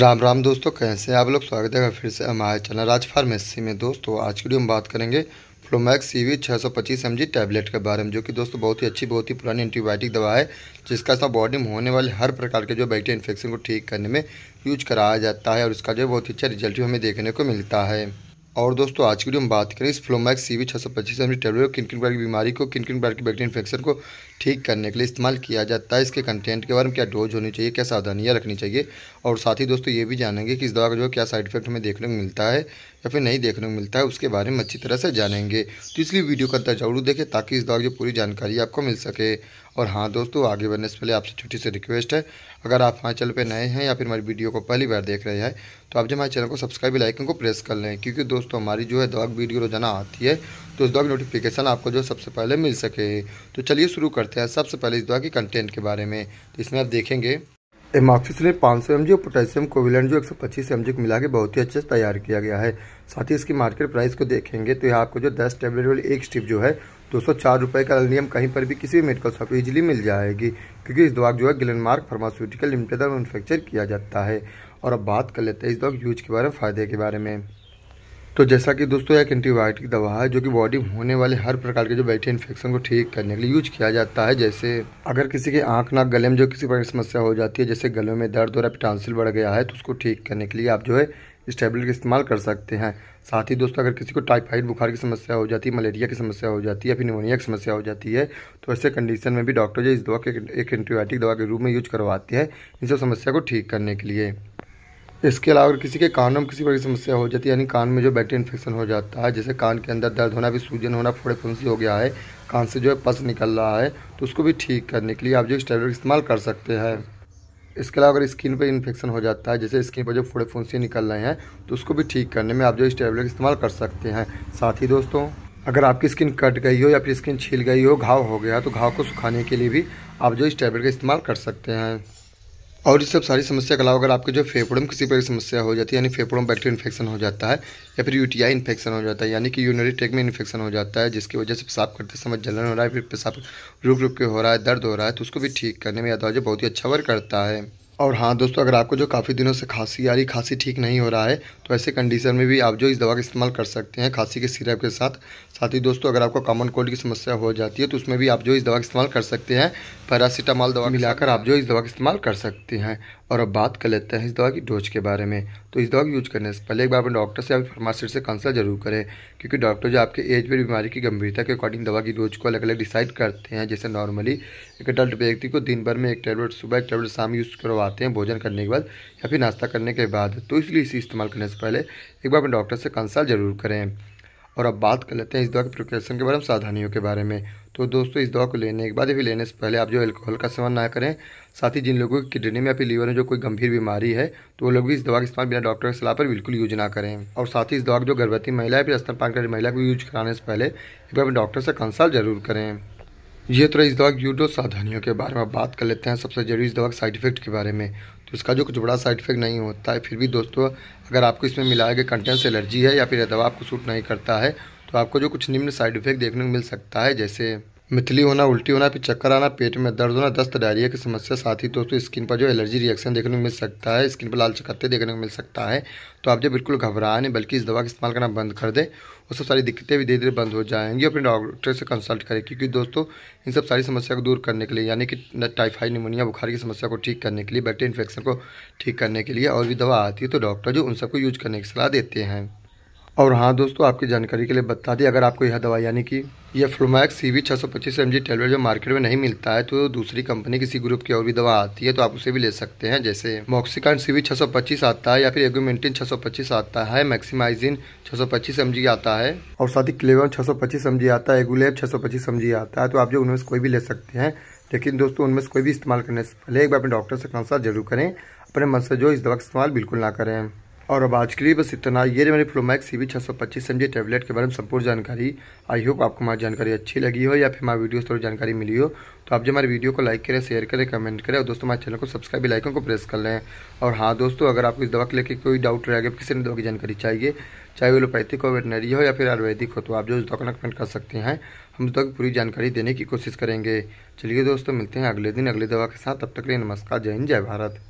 राम राम दोस्तों कैसे आप लोग स्वागत है फिर से हमारे चैनल राज फार्मेसी में दोस्तों आज की वीडियो में बात करेंगे फ्लोमैक्स सी वी छः सौ पच्चीस एम जी टैबलेट के बारे में जो कि दोस्तों बहुत ही अच्छी बहुत ही पुरानी एंटीबायोटिक दवा है जिसका इसमें बॉडी में होने वाले हर प्रकार के जो बैक्टीरिया इन्फेक्शन को ठीक करने में यूज कराया जाता है और इसका जो बहुत ही अच्छा रिजल्ट भी हमें देखने को मिलता है और दोस्तों आज की वीडियो हम बात करें इस फ्लोमैक्स सी वी छः सौ पच्चीस एम टेबलेट किन किन प्रकार की बीमारी को किन किन प्रकार की बैक्टीरिया इन्फेक्शन को ठीक करने के लिए इस्तेमाल किया जाता है इसके कंटेंट के बारे में क्या डोज होनी चाहिए क्या सावधानियाँ रखनी चाहिए और साथ ही दोस्तों ये भी जानेंगे कि इस दवा का जो क्या साइड इफेक्ट हमें देखने को मिलता है या फिर नहीं देखने को मिलता है उसके बारे में अच्छी तरह से जानेंगे तो इसलिए वीडियो का अंदर जरूर देखें ताकि इस दौर की पूरी जानकारी आपको मिल सके और हाँ दोस्तों आगे बढ़ने से पहले आपसे छोटी सी रिक्वेस्ट है अगर आप हमारे चैनल पर नए हैं या फिर हमारी वीडियो को पहली बार देख रहे हैं तो आप जो हमारे चैनल को सब्सक्राइब लाइकन को प्रेस कर लें क्योंकि दोस्तों हमारी जो है दौग वीडियो रोजाना आती है तो इस की नोटिफिकेशन आपको जो सबसे पहले मिल सके तो चलिए शुरू करते हैं सबसे पहले इस दौर के कंटेंट के बारे में तो इसमें आप देखेंगे एमाक्सिस ने पाँच सौ और पोटेशियम कोविलेंट जो एक सौ पच्चीस एम जी को मिला के बहुत ही अच्छे से तैयार किया गया है साथ ही इसकी मार्केट प्राइस को देखेंगे तो यहाँ आपको जो दस टेबलेट वाली एक स्टिप जो है दो सौ चार रुपये का एलनियम कहीं पर भी किसी भी मेडिकल शॉप पर मिल जाएगी क्योंकि इस दवा जो है ग्लेनमार्क फार्मास्यूटिकल लिमिटेड मैनुफैक्चर किया जाता है और अब बात कर लेते हैं इस दवा यूज के बारे में फ़ायदे के बारे में तो जैसा कि दोस्तों एक एंटीबायोटिक दवा है जो कि बॉडी में होने वाले हर प्रकार के जो बैक्टीरिया इन्फेक्शन को ठीक करने के लिए यूज किया जाता है जैसे अगर किसी के आंख नाक गले में जो किसी प्रकार की समस्या हो जाती है जैसे गले में दर्द और एपिटांसिल बढ़ गया है तो उसको ठीक करने के लिए आप जो है इस टैबलेट का इस्तेमाल कर सकते हैं साथ ही दोस्तों अगर किसी को टाइफाइड बुखार की समस्या हो जाती है मलेरिया की समस्या हो जाती है या फिर निमोनिया की समस्या हो जाती है तो ऐसे कंडीशन में भी डॉक्टर जो इस दवा के एक एंटीबायोटिक दवा के रूप में यूज करवाते हैं इन सब समस्या को ठीक करने के लिए इसके अलावा अगर किसी के कानों में किसी बड़ी समस्या हो जाती है यानी कान में जो बैक्टीरिया इन्फेक्शन हो जाता है जैसे कान के अंदर दर्द होना भी सूजन होना फोड़े फुंसी हो गया है कान से जो है पस निकल रहा है तो उसको भी ठीक करने के लिए आप जो इस टैबलेट इस्तेमाल कर सकते हैं इसके अलावा अगर स्किन पर इन्फेक्शन हो जाता है जैसे स्किन पर जो फोड़े फुंसी निकल रहे हैं तो उसको भी ठीक करने में आप जो इस इस्तेमाल कर सकते हैं साथ ही दोस्तों अगर आपकी स्किन कट गई हो या फिर स्किन छील गई हो घाव हो गया तो घाव को सुखाने के लिए भी आप जो इस टैबलेट का इस्तेमाल कर सकते हैं और इस सब सारी समस्या के अलावा अगर आपके जो फेफड़ों में किसी प्रकार की समस्या हो जाती है यानी फेफड़ों में बैक्टीरिया इन्फेक्शन हो जाता है या फिर यूटीआई इन्फेक्शन हो जाता है यानी कि यूनरी टेक में इन्फेक्शन हो जाता है जिसकी वजह से पेशाब करते समय जलन हो रहा है फिर पेशाब रुक रुक के हो रहा है दर्द हो रहा है तो उसको भी ठीक करने में यादव दवा बहुत ही अच्छा वर्क करता है और हाँ दोस्तों अगर आपको जो काफ़ी दिनों से खांसी आ रही खांसी ठीक नहीं हो रहा है तो ऐसे कंडीशन में भी आप जो इस दवा का इस्तेमाल कर सकते हैं खांसी के सिरप के साथ साथ ही दोस्तों अगर आपको कॉमन कोल्ड की समस्या हो जाती है तो उसमें भी आप जो इस दवा का इस्तेमाल कर सकते हैं पैरासीटामॉल दवा मिलाकर आप जो इस दवा का इस्तेमाल कर सकते हैं और अब बात कर लेते हैं इस दवा की डोज के बारे में तो इस दवा का यूज करने से पहले एक बार अपने डॉक्टर से या फार्मासिस्ट से कंसल्ट जरूर करें क्योंकि डॉक्टर जो आपके एज पर बीमारी की गंभीरता के अकॉर्डिंग दवा की डोज को अलग अलग डिसाइड करते हैं जैसे नॉर्मली एक अडल्ट व्यक्ति को दिन भर में एक टैबलेट सुबह एक टैबलेट शाम यूज़ करवाते हैं भोजन करने के बाद या फिर नाश्ता करने के बाद तो इसलिए इसे इस्तेमाल करने से पहले एक बार अपने डॉक्टर से कंसल्ट जरूर करें और अब बात कर लेते हैं इस दवा के प्रिकॉशन के बारे में सावधानियों के बारे में तो दोस्तों इस दवा को लेने के बाद या फिर लेने से पहले आप जो एल्कोहल का सेवन ना करें साथ ही जिन लोगों की किडनी में या फिर लीवर में जो कोई गंभीर बीमारी है तो वो लोग भी इस दवा का इस्तेमाल बिना डॉक्टर की सलाह पर बिल्कुल यूज ना करें और साथ ही इस दवा को जो गर्भवती महिला है फिर स्तनपान कर महिला को यूज कराने से पहले एक बार डॉक्टर से कंसल्ट जरूर करें ये तो इस दवा की यूडो सावधानियों के बारे में बात कर लेते हैं सबसे जरूरी इस दवा के साइड इफेक्ट के बारे में तो इसका जो कुछ बड़ा साइड इफेक्ट नहीं होता है फिर भी दोस्तों अगर आपको इसमें मिलाया गया कंटेंट से एलर्जी है या फिर यह दवा आपको सूट नहीं करता है तो आपको जो कुछ निम्न साइड इफेक्ट देखने को मिल सकता है जैसे मिथली होना उल्टी होना फिर चक्कर आना पेट में दर्द होना दस्त डायरिया की समस्या साथ ही दोस्तों स्किन पर जो एलर्जी रिएक्शन देखने को मिल सकता है स्किन पर लाल चकत्ते देखने को मिल सकता है तो आप जो बिल्कुल घबराएं नहीं बल्कि इस दवा का इस्तेमाल करना बंद कर दें और सब सारी दिक्कतें भी धीरे धीरे बंद हो जाएंगी अपने डॉक्टर से कंसल्ट करें क्योंकि दोस्तों इन सब सारी समस्या को दूर करने के लिए यानी कि टाइफाइड निमोनिया बुखार की समस्या को ठीक करने के लिए बैक्टीरिया इन्फेक्शन को ठीक करने के लिए और भी दवा आती है तो डॉक्टर जो उन सबको यूज करने की सलाह देते हैं और हाँ दोस्तों आपकी जानकारी के लिए बता दें अगर आपको यह दवाई यानी कि यह फ्लोमैक्स सी वी छः सौ पच्चीस एम जी जो मार्केट में नहीं मिलता है तो दूसरी कंपनी किसी ग्रुप की और भी दवा आती है तो आप उसे भी ले सकते हैं जैसे मॉक्सिकान सी वी छः सौ पच्चीस आता है या फिर एग्यूमेंटिन छः सौ पच्चीस आता है मैक्सिमाइजिन छः सौ पच्चीस एम जी आता है और साथ ही क्लेवन छः सौ पच्चीस एम जी आता है एगुलेब छः सौ पच्चीस एम जी आता है तो आप जो उनमें से कोई भी ले सकते हैं लेकिन दोस्तों उनमें से कोई भी इस्तेमाल करने से पहले एक बार अपने डॉक्टर से कंसल्ट जरूर करें अपने मन से जो इस दवा का इस्तेमाल बिल्कुल ना करें और अब आज के लिए बस इतना ये मेरे फ्लोमैक्स सी बी छः सौ पच्चीस एम जी टैबलेट के बारे में संपूर्ण जानकारी आई होप आपको हमारी जानकारी अच्छी लगी हो या फिर हमारी वीडियो से थोड़ी जानकारी मिली हो तो आप जो हमारे वीडियो को लाइक करें शेयर करें कमेंट करें और दोस्तों हमारे चैनल को सब्सक्राइब लाइकों को प्रेस कर लें और हाँ दोस्तों अगर आपको इस दवा के लेकर कोई डाउट रहेगा किसी ने दवा की जानकारी चाहिए चाहे वो एलोपैथिक हो वेटनरी हो या फिर आयुर्वेदिक हो तो आप जो उस दवा कमेंट कर सकते हैं हम उस दवा की पूरी जानकारी देने की कोशिश करेंगे चलिए दोस्तों मिलते हैं अगले दिन अगले दवा के साथ तब तक के लिए नमस्कार जय हिंद जय भारत